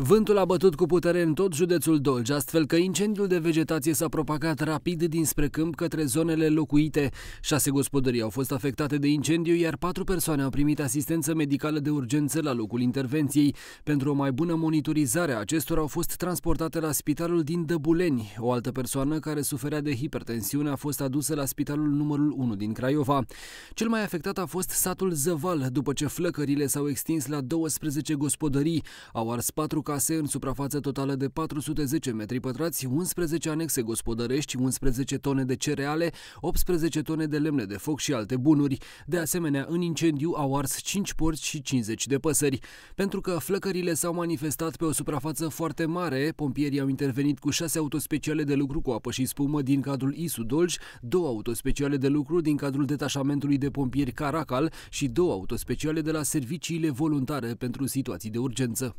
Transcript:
Vântul a bătut cu putere în tot județul Dolj, astfel că incendiul de vegetație s-a propagat rapid dinspre câmp către zonele locuite. Șase gospodării au fost afectate de incendiu, iar patru persoane au primit asistență medicală de urgență la locul intervenției. Pentru o mai bună monitorizare a acestora au fost transportate la spitalul din Dăbuleni. O altă persoană care suferea de hipertensiune a fost adusă la spitalul numărul 1 din Craiova. Cel mai afectat a fost satul Zăval, după ce flăcările s-au extins la 12 gospodării. Au ars patru case în suprafață totală de 410 metri pătrați, 11 anexe gospodărești, 11 tone de cereale, 18 tone de lemne de foc și alte bunuri. De asemenea, în incendiu au ars 5 porți și 50 de păsări. Pentru că flăcările s-au manifestat pe o suprafață foarte mare, pompierii au intervenit cu 6 autospeciale de lucru cu apă și spumă din cadrul ISU Dolj, 2 autospeciale de lucru din cadrul detașamentului de pompieri Caracal și 2 autospeciale de la serviciile voluntare pentru situații de urgență.